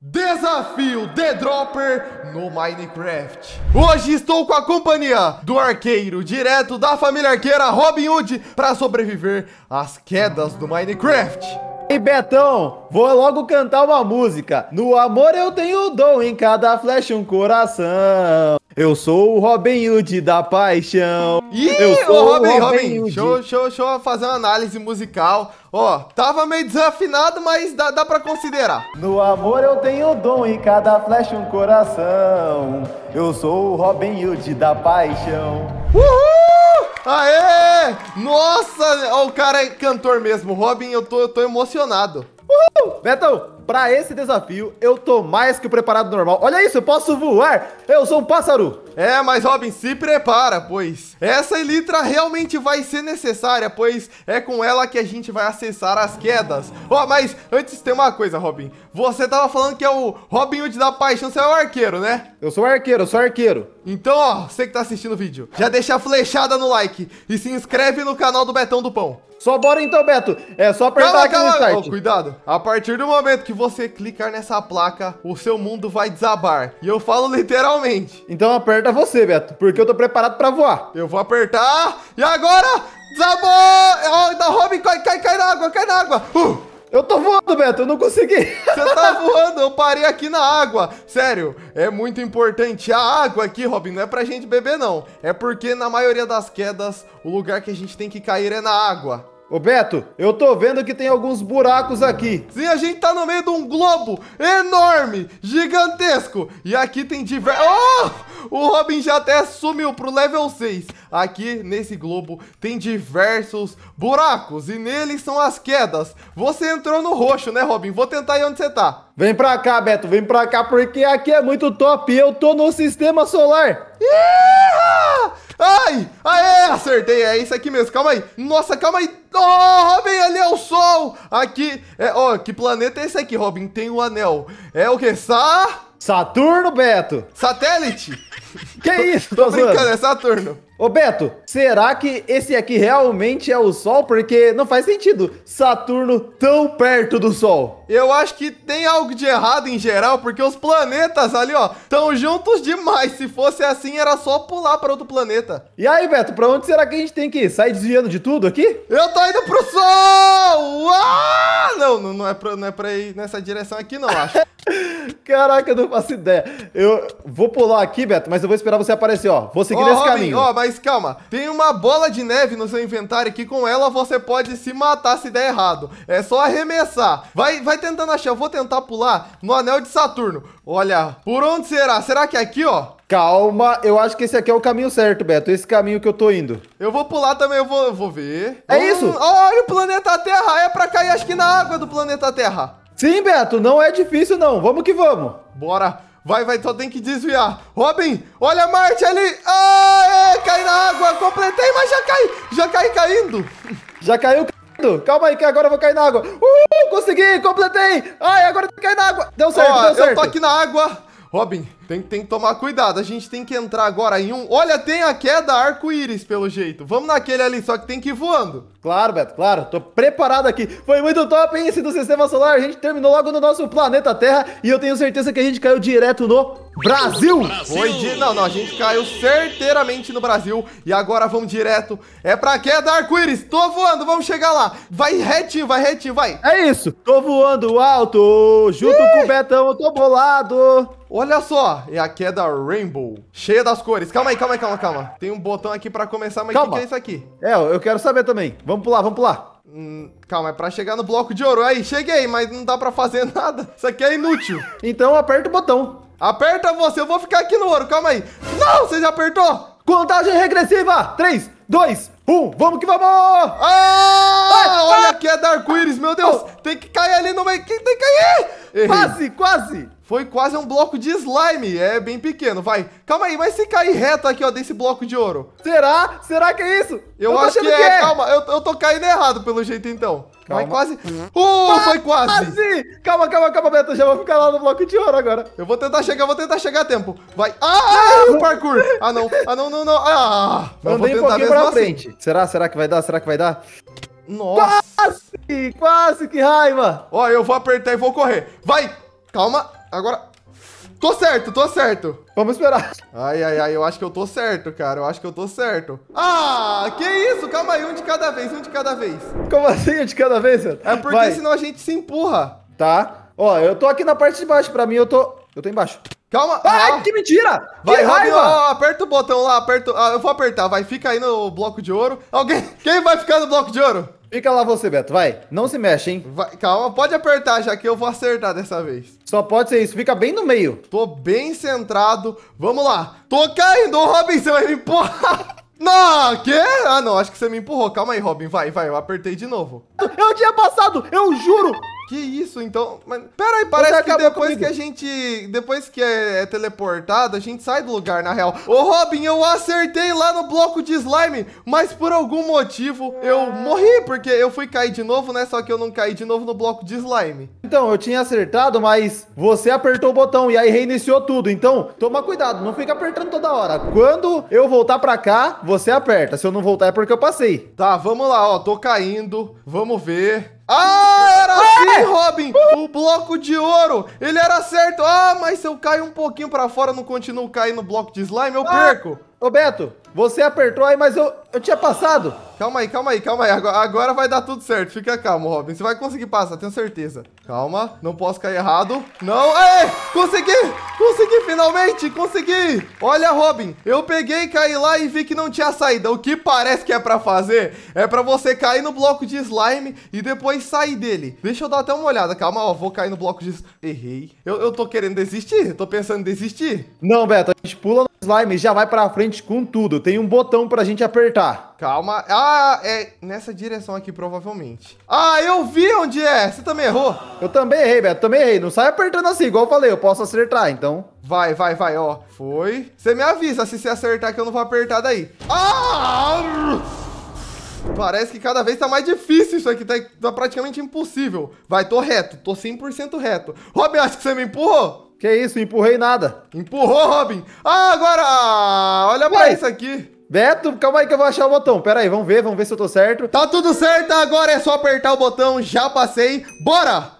Desafio The Dropper no Minecraft Hoje estou com a companhia do arqueiro direto da família arqueira Robin Hood para sobreviver às quedas do Minecraft e Betão, vou logo cantar uma música. No amor eu tenho dom, em cada flecha um coração. Eu sou o Robin Hood da paixão. Ih, eu sou ô, Robin, o Robin, Hood. Show, show, show fazer uma análise musical. Ó, tava meio desafinado, mas dá, dá pra considerar. No amor eu tenho dom, em cada flecha um coração. Eu sou o Robin Hood da paixão. Uhul! Aê! Nossa! o cara é cantor mesmo. Robin, eu tô, eu tô emocionado. Uhul! Beto, para esse desafio, eu tô mais que o preparado normal. Olha isso, eu posso voar. Eu sou um pássaro. É, mas Robin, se prepara, pois essa Elytra realmente vai ser necessária, pois é com ela que a gente vai acessar as quedas. Ó, oh, mas antes tem uma coisa, Robin. Você tava falando que é o Robin Hood da paixão, você é o arqueiro, né? Eu sou arqueiro, eu sou arqueiro. Então, ó, você que tá assistindo o vídeo, já deixa a flechada no like e se inscreve no canal do Betão do Pão. Só bora então, Beto. É só apertar calma, aqui calma. no start. Oh, cuidado. A partir do momento que você clicar nessa placa, o seu mundo vai desabar. E eu falo literalmente. Então aperta você, Beto, porque eu tô preparado pra voar. Eu vou apertar. E agora? Desabou! Oh, da Robin, cai, cai, cai na água, cai na água. Uh! Eu tô voando, Beto, eu não consegui. Você tá voando, eu parei aqui na água. Sério, é muito importante. A água aqui, Robin, não é pra gente beber, não. É porque na maioria das quedas, o lugar que a gente tem que cair é na água. Ô Beto, eu tô vendo que tem alguns buracos aqui. Sim, a gente tá no meio de um globo enorme, gigantesco. E aqui tem diversos... Oh! O Robin já até sumiu pro level 6. Aqui nesse globo tem diversos buracos e neles são as quedas. Você entrou no roxo, né Robin? Vou tentar ir onde você tá. Vem pra cá, Beto, vem pra cá porque aqui é muito top. Eu tô no sistema solar. Ih! Ai! Aê! Acertei! É isso aqui mesmo. Calma aí. Nossa, calma aí. Oh, Robin, ali é o sol! Aqui, é, ó, oh, que planeta é esse aqui, Robin? Tem o um anel. É o que? Sa... Saturno, Beto! Satélite! Que é isso? Tô, tô brincando, é Saturno. Ô Beto, será que esse aqui realmente é o Sol? Porque não faz sentido Saturno tão perto do Sol. Eu acho que tem algo de errado em geral, porque os planetas ali, ó, estão juntos demais. Se fosse assim, era só pular para outro planeta. E aí, Beto, para onde será que a gente tem que ir? Sair desviando de tudo aqui? Eu tô indo pro Sol! Ah! Não, não, não, é pra, não é pra ir nessa direção aqui, não, acho. Caraca, eu não faço ideia. Eu vou pular aqui, Beto, mas eu vou esperar esperar você aparecer, ó. Vou seguir oh, nesse Robin, caminho. Ó, oh, mas calma. Tem uma bola de neve no seu inventário que com ela você pode se matar se der errado. É só arremessar. Vai, vai tentando achar. Eu vou tentar pular no anel de Saturno. Olha, por onde será? Será que é aqui, ó? Calma, eu acho que esse aqui é o caminho certo, Beto. Esse caminho que eu tô indo. Eu vou pular também, eu vou, eu vou ver. É hum, isso? Olha o planeta Terra, é pra cair acho que na água do planeta Terra. Sim, Beto, não é difícil não. Vamos que vamos. Bora. Vai, vai, só então tem que desviar. Robin, olha a Marte ali. Ah, é, cai na água. Completei, mas já cai. Já cai caindo. Já caiu caindo. Calma aí, que agora eu vou cair na água. Uh, consegui, completei. Ai, agora cai na água. Deu certo, deu certo. Eu tô aqui na água. Robin, tem, tem que tomar cuidado. A gente tem que entrar agora em um... Olha, tem a queda arco-íris, pelo jeito. Vamos naquele ali, só que tem que ir voando. Claro, Beto, claro. Tô preparado aqui. Foi muito top, hein, esse do Sistema Solar. A gente terminou logo no nosso planeta Terra. E eu tenho certeza que a gente caiu direto no Brasil! Foi de... Não, não, a gente caiu certeiramente no Brasil e agora vamos direto. É pra queda arco-íris, tô voando, vamos chegar lá. Vai retinho, vai retinho, vai. É isso, tô voando alto, junto Ih! com o Betão, eu tô bolado. Olha só, é a queda Rainbow, cheia das cores. Calma aí, calma aí, calma, calma. Tem um botão aqui pra começar, mas o que, que, é isso aqui? É, eu quero saber também. Vamos pular, vamos pular. Hum, calma, é pra chegar no bloco de ouro. Aí, cheguei, mas não dá pra fazer nada. Isso aqui é inútil. Então aperta o botão. Aperta você, eu vou ficar aqui no ouro, calma aí. Não, você já apertou? Contagem regressiva. 3, 2, 1, vamos que vamos! Ah, Vai, olha a que é arco-íris, meu Deus. Oh. Tem que cair ali no meio, tem que cair. Errei. Quase, quase. Foi quase um bloco de slime. É bem pequeno, vai. Calma aí, mas se cair reto aqui, ó, desse bloco de ouro. Será? Será que é isso? Eu, eu acho que é. que é. Calma, eu, eu tô caindo errado pelo jeito, então. Calma. Vai quase. Uhum. Uh, foi quase. quase. Calma, calma, calma, Beto. Já vou ficar lá no bloco de ouro agora. Eu vou tentar chegar, vou tentar chegar a tempo. Vai. Ah, o parkour. Ah, não. Ah, não, não, não. Ah, mas vou tentar um pouquinho pra assim. frente. Será, será que vai dar? Será que vai dar? Nossa. Quase, quase, que raiva. Ó, eu vou apertar e vou correr. Vai. Calma. Agora... Tô certo, tô certo. Vamos esperar. Ai, ai, ai, eu acho que eu tô certo, cara. Eu acho que eu tô certo. Ah, que isso? Calma aí, um de cada vez, um de cada vez. Como assim, um de cada vez, É porque Vai. senão a gente se empurra. Tá. Ó, eu tô aqui na parte de baixo. Pra mim, eu tô... Eu tô embaixo. Calma! Ai, ah. que mentira! Vai, que raiva! Robin, ó, aperta o botão lá, aperta. Ah, eu vou apertar, vai, fica aí no bloco de ouro. Alguém. Quem vai ficar no bloco de ouro? Fica lá você, Beto, vai. Não se mexe, hein? Vai, calma, pode apertar já que eu vou acertar dessa vez. Só pode ser isso, fica bem no meio. Tô bem centrado. Vamos lá. Tô caindo, Ô, Robin, você vai me empurrar. Não, quê? Ah, não, acho que você me empurrou. Calma aí, Robin, vai, vai. Eu apertei de novo. Eu é tinha passado, eu juro. Que isso, então? Mas, peraí, parece que depois comigo. que a gente. Depois que é, é, teleportado, a gente sai do lugar, na real. Ô, Robin, eu acertei lá no bloco de slime, mas por algum motivo eu ah. morri, porque eu fui cair de novo, né? Só que eu não caí de novo no bloco de slime. Então, eu tinha acertado, mas você apertou o botão e aí reiniciou tudo. Então, toma cuidado, não fica apertando toda hora. Quando eu voltar pra cá, você aperta. Se eu não voltar é porque eu passei. Tá, vamos lá, ó. Tô caindo. Vamos ver. Ah, era assim, Robin! O bloco de ouro! Ele era certo! Ah, mas se eu caio um pouquinho pra fora, não continuo caindo no bloco de slime, eu ah, perco! Ô, Beto, você apertou aí, mas eu, eu tinha passado. Calma aí, calma aí, calma aí. Agora, agora vai dar tudo certo. Fica calmo, Robin. Você vai conseguir passar, tenho certeza. Calma, não posso cair errado. Não, aê! consegui, consegui finalmente, consegui. Olha, Robin, eu peguei, caí lá e vi que não tinha saída. O que parece que é pra fazer é pra você cair no bloco de slime e depois sair dele. Deixa eu dar até uma olhada. Calma, ó, vou cair no bloco de... Errei. Eu, eu tô querendo desistir? Tô pensando em desistir? Não, Beto, a gente pula no slime e já vai pra frente com tudo tem um botão pra gente apertar. Calma. Ah, é nessa direção aqui, provavelmente. Ah, eu vi onde é. Você também errou? Eu também errei, Beto. Também errei. Não sai apertando assim, igual eu falei. Eu posso acertar, então. Vai, vai, vai, ó. Foi. Você me avisa se você acertar que eu não vou apertar daí. Ah! Parece que cada vez tá mais difícil isso aqui, tá, tá praticamente impossível. Vai, tô reto, tô 100% reto. Robin, acho que você me empurrou? Que isso, empurrei nada. Empurrou, Robin. Ah, agora... Olha pra isso aqui. Beto, calma aí que eu vou achar o botão. Pera aí, vamos ver, vamos ver se eu tô certo. Tá tudo certo, agora é só apertar o botão. Já passei. Bora!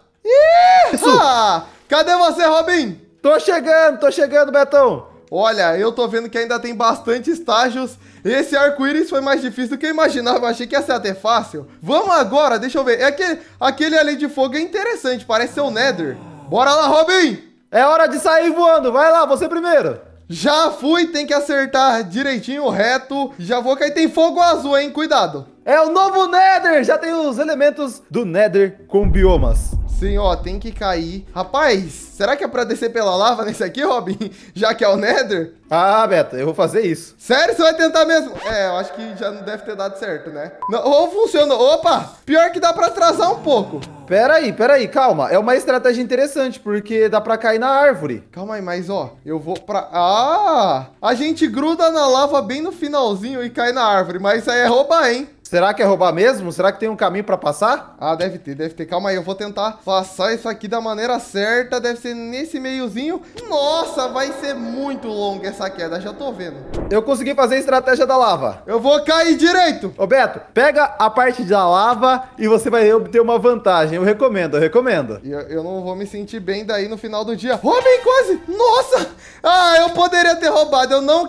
Isso! Ah, cadê você, Robin? Tô chegando, tô chegando, Betão. Olha, eu tô vendo que ainda tem bastante estágios. Esse arco-íris foi mais difícil do que eu imaginava. Eu achei que ia ser até fácil. Vamos agora, deixa eu ver. É aquele, aquele ali de fogo é interessante, parece ser o Nether. Bora lá, Robin! É hora de sair voando. Vai lá, você primeiro. Já fui, tem que acertar direitinho, reto. Já vou cair. Tem fogo azul, hein? Cuidado. É o novo Nether. Já tem os elementos do Nether com biomas. Sim, ó, tem que cair. Rapaz, será que é pra descer pela lava nesse aqui, Robin? Já que é o Nether? Ah, Beto, eu vou fazer isso. Sério? Você vai tentar mesmo? É, eu acho que já não deve ter dado certo, né? Não, ou funcionou. Opa! Pior que dá pra atrasar um pouco. Pera aí, pera aí, calma. É uma estratégia interessante, porque dá pra cair na árvore. Calma aí, mas ó, eu vou pra... Ah! A gente gruda na lava bem no finalzinho e cai na árvore, mas isso aí é roubar, hein? Será que é roubar mesmo? Será que tem um caminho pra passar? Ah, deve ter, deve ter. Calma aí, eu vou tentar passar isso aqui da maneira certa. Deve ser nesse meiozinho. Nossa, vai ser muito longa essa queda, já tô vendo. Eu consegui fazer a estratégia da lava. Eu vou cair direito. Ô, Beto, pega a parte da lava e você vai obter uma vantagem. Eu recomendo, eu recomendo. Eu, eu não vou me sentir bem daí no final do dia. Homem, quase! Nossa! Ah, eu poderia ter roubado. Eu não,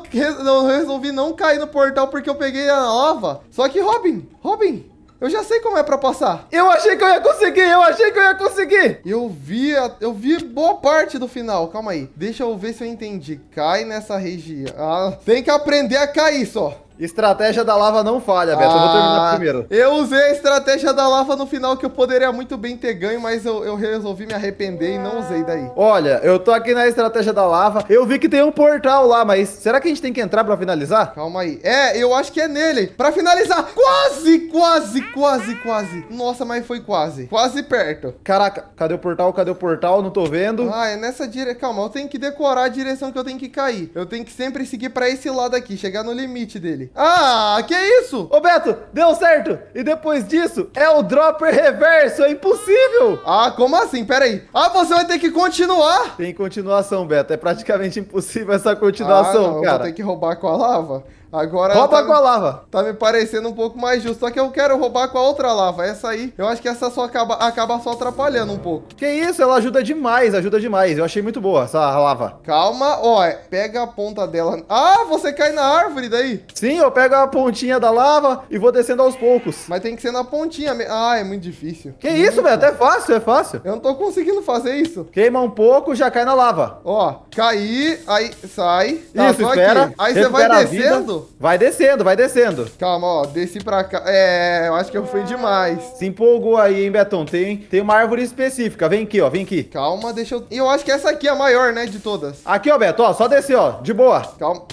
resolvi não cair no portal porque eu peguei a lava. Só que, Robin, Robin, Robin, eu já sei como é pra passar. Eu achei que eu ia conseguir, eu achei que eu ia conseguir. Eu vi, a, eu vi boa parte do final, calma aí. Deixa eu ver se eu entendi. Cai nessa região. Ah, tem que aprender a cair só. Estratégia da lava não falha, Beto. Ah, eu vou terminar ah, primeiro. Eu usei a estratégia da lava no final, que eu poderia muito bem ter ganho, mas eu, eu resolvi me arrepender e não usei daí. Olha, eu tô aqui na estratégia da lava. Eu vi que tem um portal lá, mas será que a gente tem que entrar pra finalizar? Calma aí. É, eu acho que é nele. Pra finalizar. Quase, quase, quase, quase. Nossa, mas foi quase. Quase perto. Caraca, cadê o portal? Cadê o portal? Não tô vendo. Ah, é nessa direção. Calma, eu tenho que decorar a direção que eu tenho que cair. Eu tenho que sempre seguir pra esse lado aqui, chegar no limite dele ah, que isso? Ô, Beto, deu certo. E depois disso, é o dropper reverso. É impossível. Ah, como assim? Pera aí. Ah, você vai ter que continuar. Tem continuação, Beto. É praticamente impossível essa continuação, ah, não, cara. Eu vou ter que roubar com a lava. Agora. Rouba tá com a lava. Tá me parecendo um pouco mais justo. Só que eu quero roubar com a outra lava. Essa aí, eu acho que essa só acaba, acaba só atrapalhando um pouco. Que isso? Ela ajuda demais, ajuda demais. Eu achei muito boa essa lava. Calma, ó. É, pega a ponta dela. Ah, você cai na árvore daí. Sim, eu pego a pontinha da lava e vou descendo aos poucos. Mas tem que ser na pontinha. Ah, é muito difícil. Que muito isso, velho? Até fácil, é fácil. Eu não tô conseguindo fazer isso. Queima um pouco, já cai na lava. Ó, cai, aí sai. Tá, isso, espera. Aqui. Aí você vai descendo. Vai descendo, vai descendo. Calma, ó, desci pra cá. É, eu acho que eu fui demais. Se empolgou aí, hein, Betão? Tem, tem uma árvore específica. Vem aqui, ó, vem aqui. Calma, deixa eu... E eu acho que essa aqui é a maior, né, de todas. Aqui, ó, Beto, ó, só descer, ó, de boa. Calma.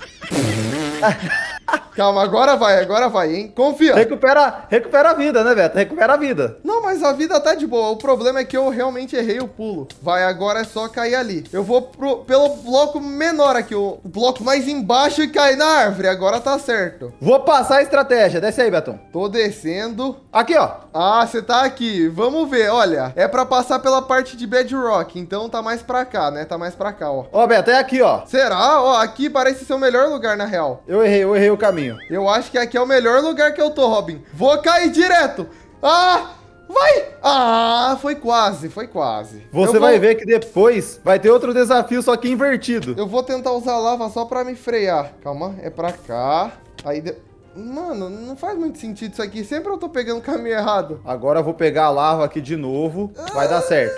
Calma, agora vai, agora vai, hein? Confia. Recupera, recupera a vida, né, Beto? Recupera a vida. Não, mas a vida tá de boa. O problema é que eu realmente errei o pulo. Vai, agora é só cair ali. Eu vou pro, pelo bloco menor aqui, o, o bloco mais embaixo e cair na árvore. Agora tá certo. Vou passar a estratégia. Desce aí, Betão. Tô descendo. Aqui, ó. Ah, você tá aqui. Vamos ver, olha. É pra passar pela parte de bedrock, então tá mais pra cá, né? Tá mais pra cá, ó. Ó, Beto, é aqui, ó. Será? Ó, aqui parece ser o melhor lugar, na real. Eu errei, eu errei o caminho. Eu acho que aqui é o melhor lugar que eu tô, Robin. Vou cair direto. Ah! Vai! Ah, foi quase, foi quase. Você vai ver que depois vai ter outro desafio, só que invertido. Eu vou tentar usar lava só pra me frear. Calma, é pra cá. Aí... De... Mano, não faz muito sentido isso aqui. Sempre eu tô pegando o caminho errado. Agora eu vou pegar a lava aqui de novo. Vai dar certo.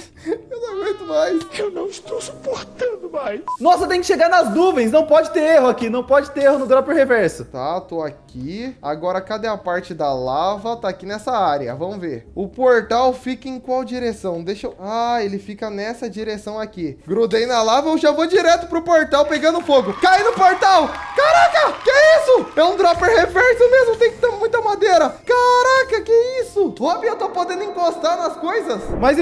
Eu não aguento mais. Eu não estou suportando mais. Nossa, tem que chegar nas nuvens. Não pode ter erro aqui. Não pode ter erro no drop reverso. Tá, tô aqui. Agora, cadê a parte da lava? Tá aqui nessa área. Vamos ver. O portal fica em qual direção? Deixa eu... Ah, ele fica nessa direção aqui. Grudei na lava, eu já vou direto pro portal pegando fogo. Cai no portal! Caraca, que é isso? É um dropper reverso mesmo. Tem que ter muita madeira. Caraca, que é isso? Rob, eu tô podendo encostar nas coisas. Mas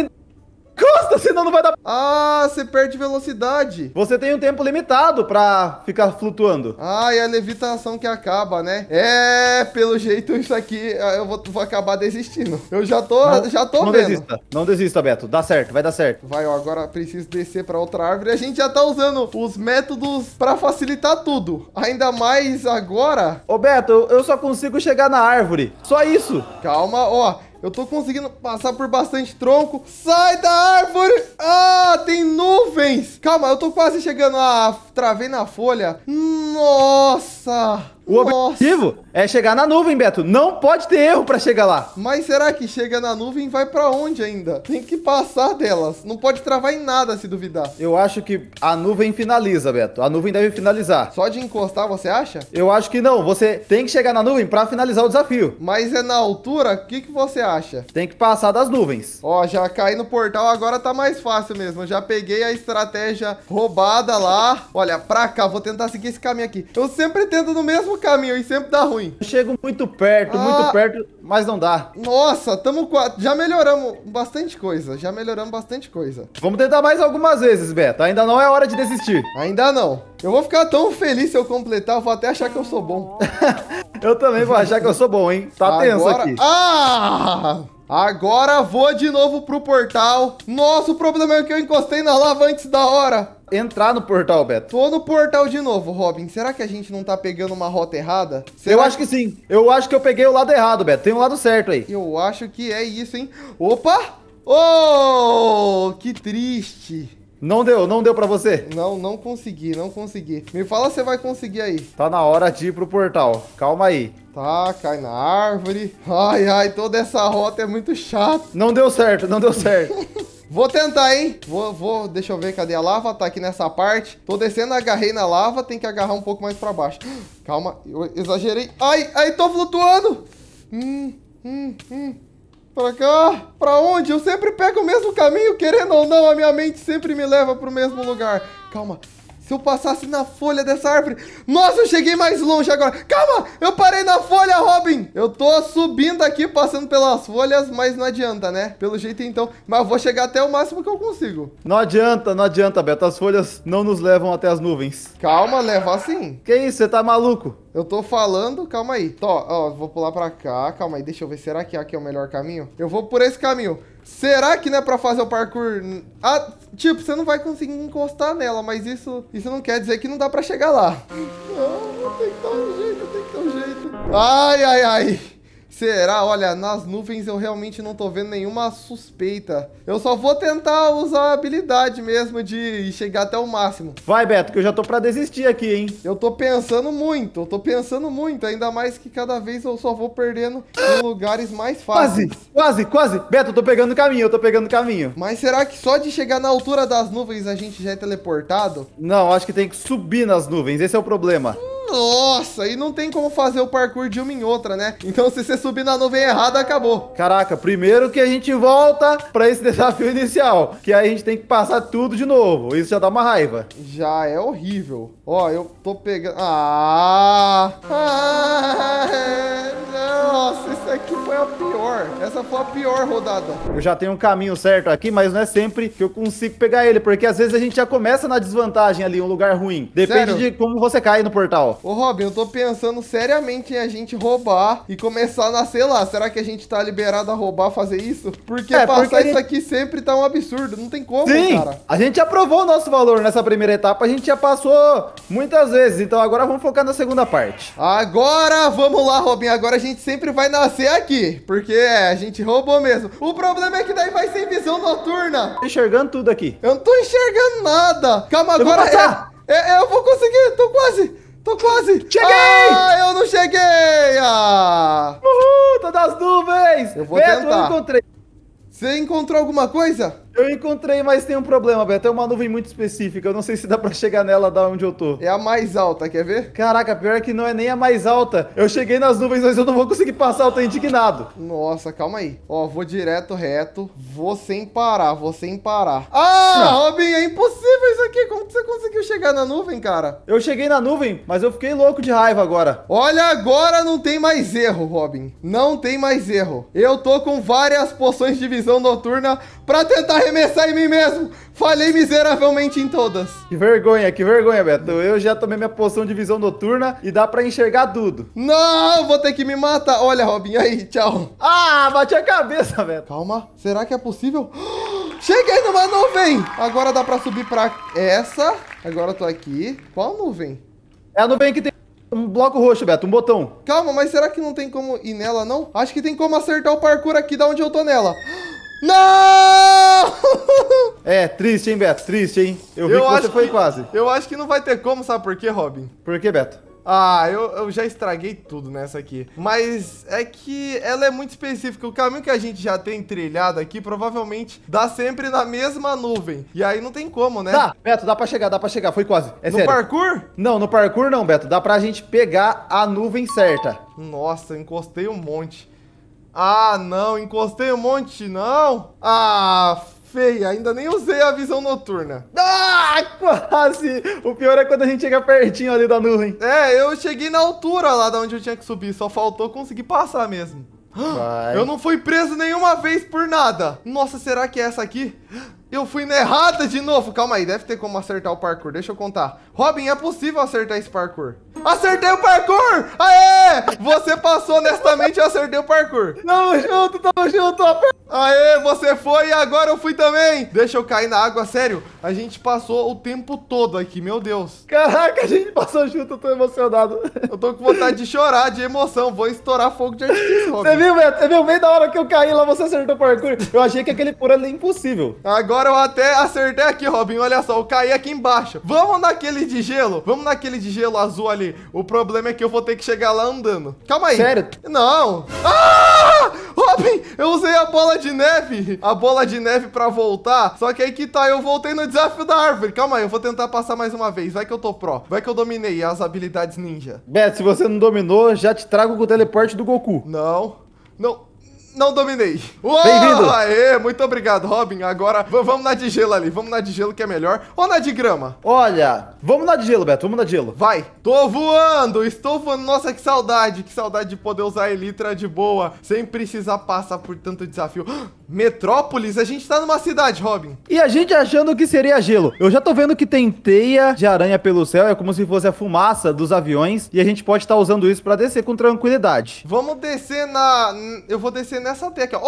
Encosta, senão não vai dar... Ah, você perde velocidade. Você tem um tempo limitado pra ficar flutuando. Ah, e a levitação que acaba, né? É, pelo jeito isso aqui ah, eu vou, vou acabar desistindo. Eu já tô, não, já tô não vendo. Não desista, não desista, Beto. Dá certo, vai dar certo. Vai, ó, agora preciso descer pra outra árvore. A gente já tá usando os métodos pra facilitar tudo. Ainda mais agora... Ô, Beto, eu só consigo chegar na árvore. Só isso. Calma, ó. Eu tô conseguindo passar por bastante tronco. Sai da árvore! Ah, tem nuvens! Calma, eu tô quase chegando a... Travei na folha. Nossa! O objetivo Nossa. é chegar na nuvem, Beto. Não pode ter erro para chegar lá. Mas será que chega na nuvem vai para onde ainda? Tem que passar delas. Não pode travar em nada se duvidar. Eu acho que a nuvem finaliza, Beto. A nuvem deve finalizar. Só de encostar, você acha? Eu acho que não. Você tem que chegar na nuvem para finalizar o desafio. Mas é na altura? O que, que você acha? Tem que passar das nuvens. Ó, já caí no portal. Agora tá mais fácil mesmo. Já peguei a estratégia roubada lá. Olha, pra cá. Vou tentar seguir esse caminho aqui. Eu sempre tento no mesmo caminho e sempre dá ruim. Eu chego muito perto, ah, muito perto, mas não dá. Nossa, tamo quatro. Já melhoramos bastante coisa. Já melhoramos bastante coisa. Vamos tentar mais algumas vezes, Beto. Ainda não é hora de desistir. Ainda não. Eu vou ficar tão feliz se eu completar, eu vou até achar que eu sou bom. eu também vou achar que eu sou bom, hein? Tá Agora... tenso aqui. Ah! Agora vou de novo pro portal. Nossa, o problema é que eu encostei na lava antes da hora entrar no portal, Beto. Tô no portal de novo, Robin. Será que a gente não tá pegando uma rota errada? Será eu acho que... sim. Eu acho que eu peguei o lado errado, Beto. Tem o um lado certo aí. Eu acho que é isso, hein? Opa! Oh, que triste. Não deu, não deu pra você? Não, não consegui, não consegui. Me fala se vai conseguir aí. Tá na hora de ir pro portal. Calma aí. Tá, cai na árvore. Ai, ai, toda essa rota é muito chata. Não deu certo, não deu certo. Vou tentar, hein? Vou, vou, deixa eu ver, cadê a lava? Tá aqui nessa parte. Tô descendo, agarrei na lava, tem que agarrar um pouco mais pra baixo. Calma, eu exagerei. Ai, ai, tô flutuando! Hum, hum, hum. Pra cá? Pra onde? Eu sempre pego o mesmo caminho, querendo ou não, a minha mente sempre me leva pro mesmo lugar. Calma, se eu passasse na folha dessa árvore... Nossa, eu cheguei mais longe agora. Calma, eu parei na folha, Robin. Eu tô subindo aqui, passando pelas folhas, mas não adianta, né? Pelo jeito, então. Mas eu vou chegar até o máximo que eu consigo. Não adianta, não adianta, Beto. As folhas não nos levam até as nuvens. Calma, leva assim. Que isso, você tá maluco? Eu tô falando, calma aí. Tô, ó, vou pular pra cá, calma aí, deixa eu ver, será que aqui é o melhor caminho? Eu vou por esse caminho. Será que não é pra fazer o parkour? Ah, tipo, você não vai conseguir encostar nela, mas isso, isso não quer dizer que não dá pra chegar lá. Não, tem que dar um jeito, tem que dar um jeito. Ai, ai, ai. Será? Olha, nas nuvens eu realmente não tô vendo nenhuma suspeita. Eu só vou tentar usar a habilidade mesmo de chegar até o máximo. Vai, Beto, que eu já tô pra desistir aqui, hein? Eu tô pensando muito, eu tô pensando muito. Ainda mais que cada vez eu só vou perdendo em lugares mais fáceis. Quase, quase, quase. Beto, eu tô pegando o caminho, eu tô pegando o caminho. Mas será que só de chegar na altura das nuvens a gente já é teleportado? Não, acho que tem que subir nas nuvens, esse é o problema. Hum. Nossa, e não tem como fazer o parkour de uma em outra, né? Então, se você subir na nuvem errada, acabou. Caraca, primeiro que a gente volta para esse desafio inicial, que a gente tem que passar tudo de novo. Isso já dá uma raiva. Já é horrível. Ó, eu tô pegando... Ah! Ah! É, não! É a pior. Essa foi a pior rodada. Eu já tenho um caminho certo aqui, mas não é sempre que eu consigo pegar ele, porque às vezes a gente já começa na desvantagem ali, um lugar ruim. Depende Sério? de como você cai no portal. Ô, Robin, eu tô pensando seriamente em a gente roubar e começar a, sei lá, será que a gente tá liberado a roubar, fazer isso? Porque é, passar porque... isso aqui sempre tá um absurdo, não tem como, Sim, cara. a gente aprovou o nosso valor nessa primeira etapa, a gente já passou muitas vezes, então agora vamos focar na segunda parte. Agora, vamos lá, Robin, agora a gente sempre vai nascer aqui porque é, a gente roubou mesmo. O problema é que daí vai sem visão noturna. Tô enxergando tudo aqui. Eu não tô enxergando nada. Calma, eu agora... Vou é, é, é, eu vou conseguir, tô quase... Tô quase! Cheguei! Ah, eu não cheguei! Ah. Uhul, Todas as nuvens! Eu vou Metro, tentar. Eu encontrei. Você encontrou alguma coisa? Eu encontrei, mas tem um problema, Beto. É uma nuvem muito específica. Eu não sei se dá pra chegar nela da onde eu tô. É a mais alta, quer ver? Caraca, pior é que não é nem a mais alta. Eu cheguei nas nuvens, mas eu não vou conseguir passar. Eu tô indignado. Nossa, calma aí. Ó, vou direto, reto. Vou sem parar, vou sem parar. Ah, ah. Robin, é impossível isso aqui. Como que você conseguiu chegar na nuvem, cara? Eu cheguei na nuvem, mas eu fiquei louco de raiva agora. Olha, agora não tem mais erro, Robin. Não tem mais erro. Eu tô com várias poções de visão noturna pra tentar arremessar em mim mesmo. Falhei miseravelmente em todas. Que vergonha, que vergonha, Beto. Eu já tomei minha poção de visão noturna e dá pra enxergar tudo. Não, vou ter que me matar. Olha, Robin, aí, tchau. Ah, bati a cabeça, Beto. Calma, será que é possível? Cheguei numa nuvem. Agora dá pra subir pra essa. Agora eu tô aqui. Qual nuvem? É a nuvem que tem um bloco roxo, Beto, um botão. Calma, mas será que não tem como ir nela, não? Acho que tem como acertar o parkour aqui da onde eu tô nela. Não! é, triste, hein, Beto? Triste, hein? Eu, eu vi que você foi que, quase. Eu acho que não vai ter como, sabe por quê, Robin? Por quê, Beto? Ah, eu, eu já estraguei tudo nessa aqui. Mas é que ela é muito específica. O caminho que a gente já tem trilhado aqui provavelmente dá sempre na mesma nuvem. E aí não tem como, né? Dá, Beto, dá pra chegar, dá pra chegar. Foi quase. É no sério. parkour? Não, no parkour não, Beto. Dá pra gente pegar a nuvem certa. Nossa, encostei um monte. Ah, não, encostei um monte, não. Ah, feia, ainda nem usei a visão noturna. Ah, quase! O pior é quando a gente chega pertinho ali da nuvem. É, eu cheguei na altura lá da onde eu tinha que subir, só faltou conseguir passar mesmo. Vai. Eu não fui preso nenhuma vez por nada. Nossa, será que é essa aqui? Eu fui na errada de novo. Calma aí, deve ter como acertar o parkour. Deixa eu contar. Robin, é possível acertar esse parkour. Acertei o parkour! Aê! Você passou honestamente, eu acertei o parkour. Tamo junto, tamo junto. Aê, você foi e agora eu fui também. Deixa eu cair na água, sério. A gente passou o tempo todo aqui, meu Deus. Caraca, a gente passou junto, eu tô emocionado. Eu tô com vontade de chorar, de emoção. Vou estourar fogo de artifício, Você viu, velho? Você viu? Bem da hora que eu caí lá, você acertou o parkour. Eu achei que aquele por ali é impossível. Agora eu até acertei aqui, Robin. Olha só, eu caí aqui embaixo. Vamos naquele de gelo. Vamos naquele de gelo azul ali. O problema é que eu vou ter que chegar lá andando. Calma aí. Sério? Não. Ah! Robin, eu usei a bola de neve, a bola de neve pra voltar. Só que aí que tá, eu voltei no desafio da árvore. Calma aí, eu vou tentar passar mais uma vez. Vai que eu tô pró. Vai que eu dominei as habilidades ninja. Beto, se você não dominou, já te trago com o teleporte do Goku. Não, não não dominei. Bem-vindo! Aê, muito obrigado, Robin. Agora vamos na de gelo ali, vamos na de gelo que é melhor. Ou na de grama? Olha, vamos na de gelo, Beto, vamos na de gelo. Vai. Tô voando, estou voando. Nossa, que saudade, que saudade de poder usar a Elytra de boa, sem precisar passar por tanto desafio. Metrópolis, a gente tá numa cidade, Robin. E a gente achando que seria gelo. Eu já tô vendo que tem teia de aranha pelo céu, é como se fosse a fumaça dos aviões, e a gente pode estar tá usando isso para descer com tranquilidade. Vamos descer na... Eu vou descer nessa teia aqui, ó.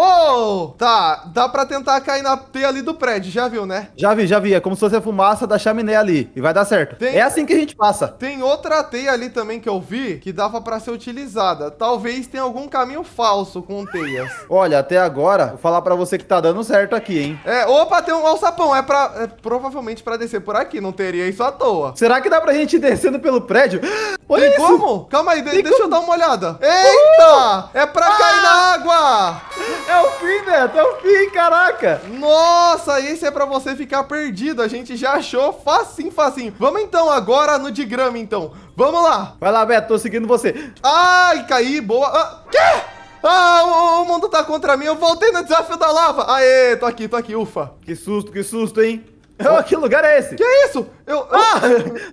Oh! Tá, dá pra tentar cair na teia ali do prédio, já viu, né? Já vi, já vi. É como se fosse a fumaça da chaminé ali, e vai dar certo. Tem... É assim que a gente passa. Tem outra teia ali também que eu vi, que dava pra ser utilizada. Talvez tenha algum caminho falso com teias. Olha, até agora, vou falar pra pra você que tá dando certo aqui, hein? É, opa, tem um alçapão. É pra. É provavelmente pra descer por aqui. Não teria isso à toa. Será que dá pra gente ir descendo pelo prédio? Olha tem isso. como? Calma aí, de deixa como? eu dar uma olhada. Uh! Eita! É pra ah! cair na água! É o fim, Beto. É o fim, caraca. Nossa, esse é pra você ficar perdido. A gente já achou facinho, facinho. Vamos então agora no de grama, então. Vamos lá. Vai lá, Beto. Tô seguindo você. Ai, caí. Boa. Ah, quê? Ah, o, o, mundo tá contra mim. Eu voltei no desafio da lava. Aê, tô aqui, tô aqui, ufa. Que susto, que susto, hein? Oh, que lugar é esse? Que é isso? Eu, eu... Ah!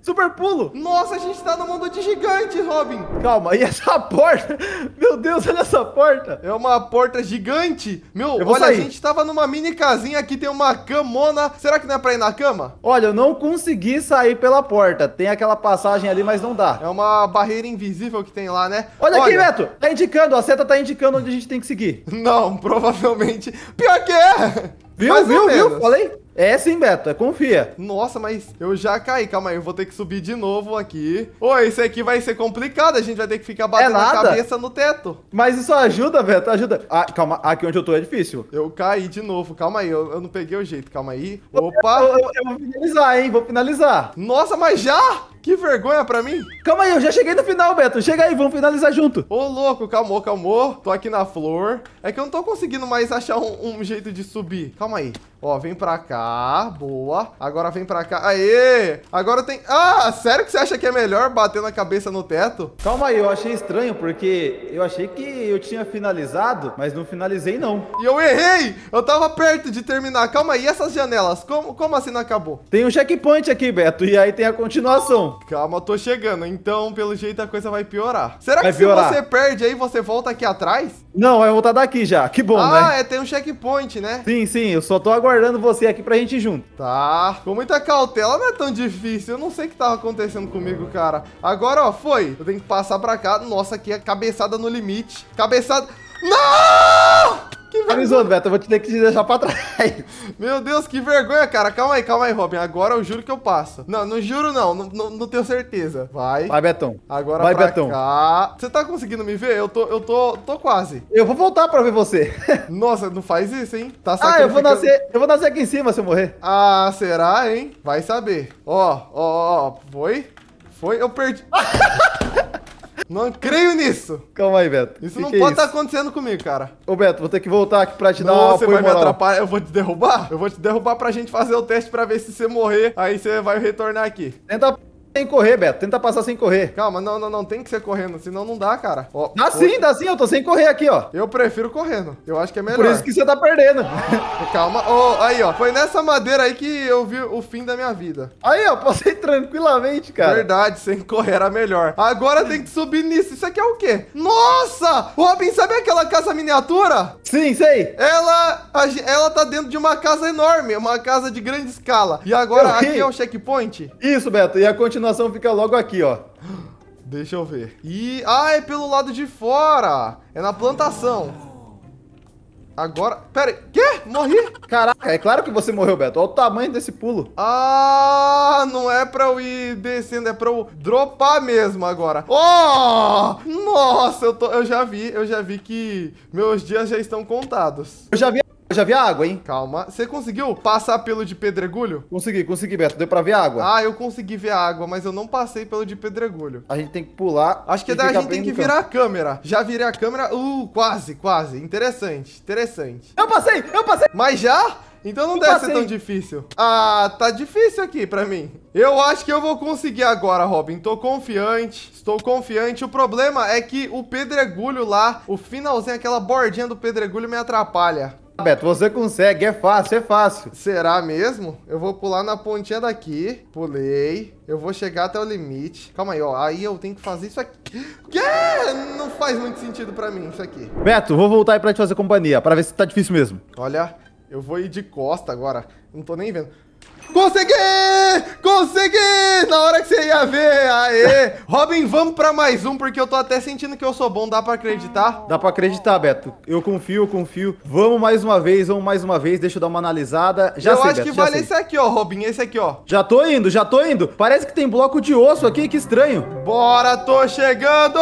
Super pulo! Nossa, a gente tá no mundo de gigante, Robin! Calma, e essa porta? Meu Deus, olha essa porta! É uma porta gigante! Meu, olha, sair. a gente tava numa mini casinha aqui, tem uma camona. Será que não é pra ir na cama? Olha, eu não consegui sair pela porta. Tem aquela passagem ali, mas não dá. É uma barreira invisível que tem lá, né? Olha, olha... aqui, Beto! Tá indicando, a seta tá indicando onde a gente tem que seguir. Não, provavelmente. Pior que é! Viu, Mais viu, viu? Falei? É sim, Beto, é confia. Nossa, mas eu já caí. Calma aí, eu vou ter que subir de novo aqui. Ô, isso aqui vai ser complicado. A gente vai ter que ficar batendo é a cabeça no teto. Mas isso ajuda, Beto, ajuda. Ah, calma, aqui onde eu tô é difícil. Eu caí de novo. Calma aí, eu, eu não peguei o jeito. Calma aí. Opa. Eu, eu, eu, vou finalizar, hein? Vou finalizar. Nossa, mas já? Que vergonha pra mim. Calma aí, eu já cheguei no final, Beto. Chega aí, vamos finalizar junto. Ô, louco, calmou, calmou. Tô aqui na flor. É que eu não tô conseguindo mais achar um, um jeito de subir. Calma aí. Ó, vem pra cá. Boa. Agora vem pra cá. Aê! Agora tem... Ah, sério que você acha que é melhor bater na cabeça no teto? Calma aí, eu achei estranho, porque eu achei que eu tinha finalizado, mas não finalizei, não. E eu errei! Eu tava perto de terminar. Calma aí, essas janelas? Como, como assim não acabou? Tem um checkpoint aqui, Beto, e aí tem a continuação. Calma, tô chegando. Então, pelo jeito, a coisa vai piorar. Será vai que piorar. se você perde aí, você volta aqui atrás? Não, vai voltar daqui já. Que bom, ah, né? Ah, é, tem um checkpoint, né? Sim, sim. Eu só tô aguardando você aqui pra gente ir junto. Tá. Com muita cautela não é tão difícil. Eu não sei o que tava acontecendo comigo, cara. Agora, ó, foi. Eu tenho que passar pra cá. Nossa, aqui é cabeçada no limite. Cabeçada... Não! Tá me zoando, Beto. Eu vou te ter que te deixar pra trás. Meu Deus, que vergonha, cara. Calma aí, calma aí, Robin. Agora eu juro que eu passo. Não, não juro não. Não, não, não tenho certeza. Vai. Vai, Betão. Agora Vai, pra Betão. cá. Você tá conseguindo me ver? Eu tô, eu tô, tô quase. Eu vou voltar pra ver você. Nossa, não faz isso, hein? Tá sacrificando. Ah, eu vou nascer, eu vou nascer aqui em cima se eu morrer. Ah, será, hein? Vai saber. Ó, ó, ó. Foi? Foi? Eu perdi. Não creio nisso. Calma aí, Beto. Isso que não que é pode estar tá acontecendo comigo, cara. Ô, Beto, vou ter que voltar aqui pra te não, dar uma Você vai moral. me atrapalhar? Eu vou te derrubar? Eu vou te derrubar pra gente fazer o teste pra ver se você morrer. Aí você vai retornar aqui. Tenta sem correr, Beto. Tenta passar sem correr. Calma, não, não, não. Tem que ser correndo, senão não dá, cara. Ó, dá sim, dá sim. Eu tô sem correr aqui, ó. Eu prefiro correndo. Eu acho que é melhor. Por isso que você tá perdendo. Calma. Oh, aí, ó. Foi nessa madeira aí que eu vi o fim da minha vida. Aí, ó. Passei tranquilamente, cara. Verdade, sem correr era melhor. Agora tem que subir nisso. Isso aqui é o quê? Nossa! Robin, sabe aquela casa miniatura? Sim, sei. Ela, ela tá dentro de uma casa enorme. Uma casa de grande escala. E agora aqui é o checkpoint? Isso, Beto. E a continuação continuação fica logo aqui, ó. Deixa eu ver. E... Ah, é pelo lado de fora! É na plantação. Agora... Pera aí. Quê? Morri? Caraca, é claro que você morreu, Beto. Olha o tamanho desse pulo. Ah, não é pra eu ir descendo, é pra eu dropar mesmo agora. Oh! Nossa, eu, tô, eu já vi, eu já vi que meus dias já estão contados. Eu já vi eu já vi a água, hein? Calma. Você conseguiu passar pelo de pedregulho? Consegui, consegui, Beto. Deu pra ver a água? Ah, eu consegui ver a água, mas eu não passei pelo de pedregulho. A gente tem que pular. Acho que daí a gente tem que virar campo. a câmera. Já virei a câmera. Uh, quase, quase. Interessante, interessante. Eu passei, eu passei. Mas já? Então não eu deve passei. ser tão difícil. Ah, tá difícil aqui pra mim. Eu acho que eu vou conseguir agora, Robin. Tô confiante, estou confiante. O problema é que o pedregulho lá, o finalzinho, aquela bordinha do pedregulho me atrapalha. Beto, você consegue, é fácil, é fácil. Será mesmo? Eu vou pular na pontinha daqui. Pulei. Eu vou chegar até o limite. Calma aí, ó. Aí eu tenho que fazer isso aqui. Que? Não faz muito sentido pra mim isso aqui. Beto, vou voltar aí pra te fazer companhia, pra ver se tá difícil mesmo. Olha, eu vou ir de costa agora. Não tô nem vendo. Consegui! Consegui! Na hora que você ia ver! Aê! Robin, vamos pra mais um, porque eu tô até sentindo que eu sou bom. Dá pra acreditar? Dá pra acreditar, Beto. Eu confio, eu confio. Vamos mais uma vez, vamos mais uma vez. Deixa eu dar uma analisada. Já eu sei, acho Beto, que vale sei. esse aqui, ó, Robin. Esse aqui, ó. Já tô indo, já tô indo. Parece que tem bloco de osso aqui, que estranho. Bora, tô chegando!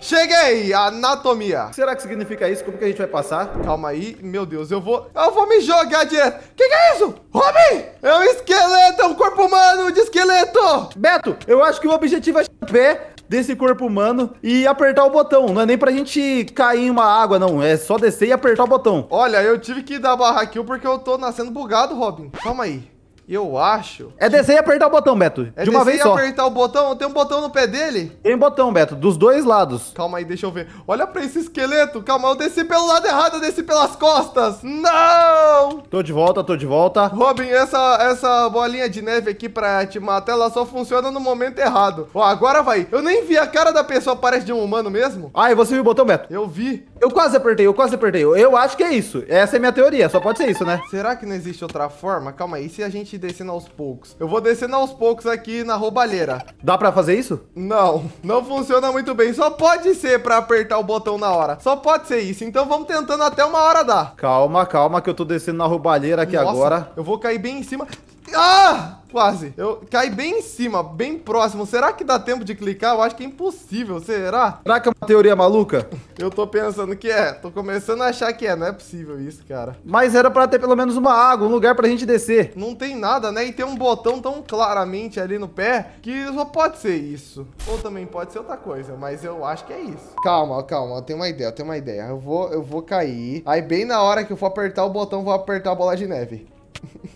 Cheguei! Anatomia. O que será que significa isso? Como que a gente vai passar? Calma aí. Meu Deus, eu vou... Eu vou me jogar direto. Que que é isso? Robin! Eu esqueci! Esqueleto, é um corpo humano de esqueleto! Beto, eu acho que o objetivo é ver desse corpo humano e apertar o botão. Não é nem pra gente cair em uma água, não. É só descer e apertar o botão. Olha, eu tive que dar barra aqui porque eu tô nascendo bugado, Robin. Calma aí. Eu acho. É descer e apertar o botão, Beto. É de uma vez só. É descer e apertar o botão. Tem um botão no pé dele? Tem botão, Beto. Dos dois lados. Calma aí, deixa eu ver. Olha pra esse esqueleto. Calma, eu desci pelo lado errado. Eu desci pelas costas. Não! Tô de volta, tô de volta. Robin, essa, essa bolinha de neve aqui pra te matar, ela só funciona no momento errado. Ó, agora vai. Eu nem vi a cara da pessoa. Parece de um humano mesmo. Ah, e você viu o botão, Beto? Eu vi. Eu quase apertei, eu quase apertei. Eu, acho que é isso. Essa é minha teoria. Só pode ser isso, né? Será que não existe outra forma? Calma aí. E se a gente descendo aos poucos. Eu vou descendo aos poucos aqui na roubalheira. Dá pra fazer isso? Não, não funciona muito bem. Só pode ser pra apertar o botão na hora. Só pode ser isso. Então vamos tentando até uma hora dar. Calma, calma que eu tô descendo na roubalheira aqui Nossa, agora. eu vou cair bem em cima. Ah! Quase. Eu caí bem em cima, bem próximo. Será que dá tempo de clicar? Eu acho que é impossível. Será? Será que é uma teoria maluca? Eu tô pensando que é. Tô começando a achar que é. Não é possível isso, cara. Mas era pra ter pelo menos uma água, um lugar pra gente descer. Não tem nada, né? E tem um botão tão claramente ali no pé que só pode ser isso. Ou também pode ser outra coisa, mas eu acho que é isso. Calma, calma. Eu tenho uma ideia, eu tenho uma ideia. Eu vou, eu vou cair. Aí bem na hora que eu for apertar o botão, vou apertar a bola de neve.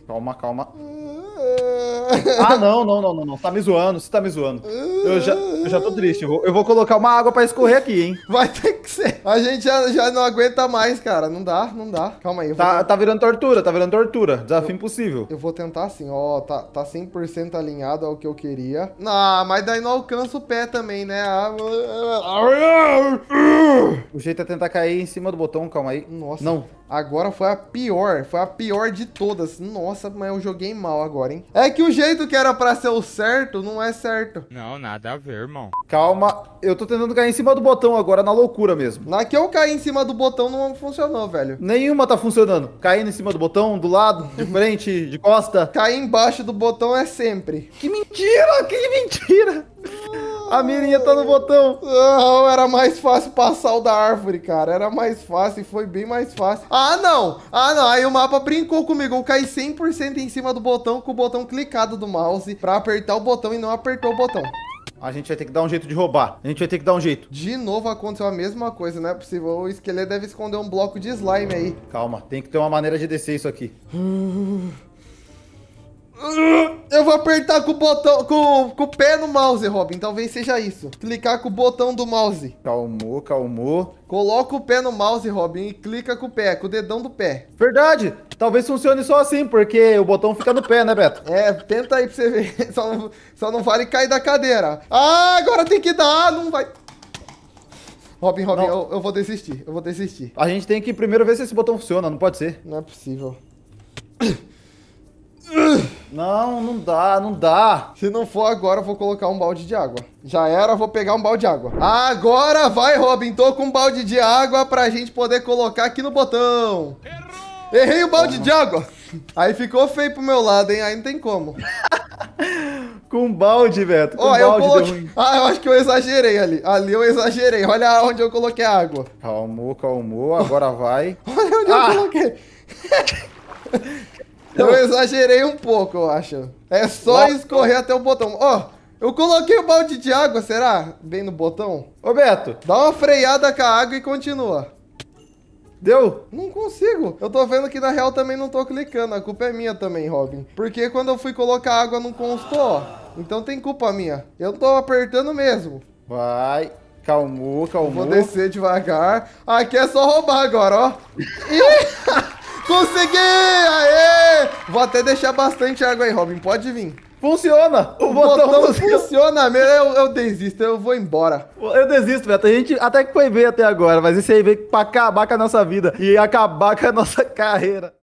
Calma, calma. Ah, não, não, não, não, não. Tá me zoando, você tá me zoando. Eu já, eu já tô triste. Eu vou, eu vou colocar uma água pra escorrer aqui, hein? Vai ter que ser. A gente já, já não aguenta mais, cara. Não dá, não dá. Calma aí. Tá, tá virando tortura, tá virando tortura. Desafio eu, impossível. Eu vou tentar assim, ó. Tá, tá 100% alinhado ao que eu queria. Ah, mas daí não alcança o pé também, né? O jeito é tentar cair em cima do botão, calma aí. Nossa. Não. Agora foi a pior, foi a pior de todas. Nossa, mas eu joguei mal agora, hein? É que o jeito que era pra ser o certo não é certo. Não, nada a ver, irmão. Calma, eu tô tentando cair em cima do botão agora, na loucura mesmo. Na que eu caí em cima do botão não funcionou, velho. Nenhuma tá funcionando. Caindo em cima do botão, do lado, de frente, de costa. Cair embaixo do botão é sempre. Que mentira, que mentira. A mirinha tá no botão. Não, era mais fácil passar o da árvore, cara. Era mais fácil e foi bem mais fácil. Ah, não. Ah, não. Aí o mapa brincou comigo. Eu caí 100% em cima do botão com o botão clicado do mouse pra apertar o botão e não apertou o botão. A gente vai ter que dar um jeito de roubar. A gente vai ter que dar um jeito. De novo aconteceu a mesma coisa, não é possível. O esqueleto deve esconder um bloco de slime aí. Calma, tem que ter uma maneira de descer isso aqui. Eu vou apertar com o botão, com, com o pé no mouse, Robin. Talvez seja isso. Clicar com o botão do mouse. Calmou, calmou. Coloca o pé no mouse, Robin, e clica com o pé, com o dedão do pé. Verdade! Talvez funcione só assim, porque o botão fica no pé, né, Beto? É, tenta aí pra você ver. Só não, só não vale cair da cadeira. Ah, agora tem que dar! Não vai... Robin, Robin, eu, eu, vou desistir, eu vou desistir. A gente tem que primeiro ver se esse botão funciona, não pode ser. Não é possível. Não, não dá, não dá. Se não for agora, eu vou colocar um balde de água. Já era, vou pegar um balde de água. Agora vai, Robin. Tô com um balde de água pra gente poder colocar aqui no botão. Errou. Errei o balde Toma. de água. Aí ficou feio pro meu lado, hein? Aí não tem como. com balde, Beto. Com Ó, eu coloquei... Ah, eu acho que eu exagerei ali. Ali eu exagerei. Olha onde eu coloquei a água. Calmou, calmou. Agora vai. Olha onde ah. eu coloquei. Eu exagerei um pouco, eu acho. É só escorrer até o botão. Ó, oh, eu coloquei o balde de água, será? Bem no botão. Ô, Beto, dá uma freada com a água e continua. Deu? Não consigo. Eu tô vendo que na real também não tô clicando. A culpa é minha também, Robin. Porque quando eu fui colocar água não constou, ó. Então tem culpa minha. Eu tô apertando mesmo. Vai. Calmou, calmou. Vou descer devagar. Aqui é só roubar agora, ó. Ih! Consegui! Aê! Vou até deixar bastante água aí, Robin. Pode vir. Funciona! O, o botão, botão, funciona Meu, Eu, eu, desisto, eu vou embora. Eu desisto, velho. A gente até que foi ver até agora, mas esse aí veio pra acabar com a nossa vida e acabar com a nossa carreira.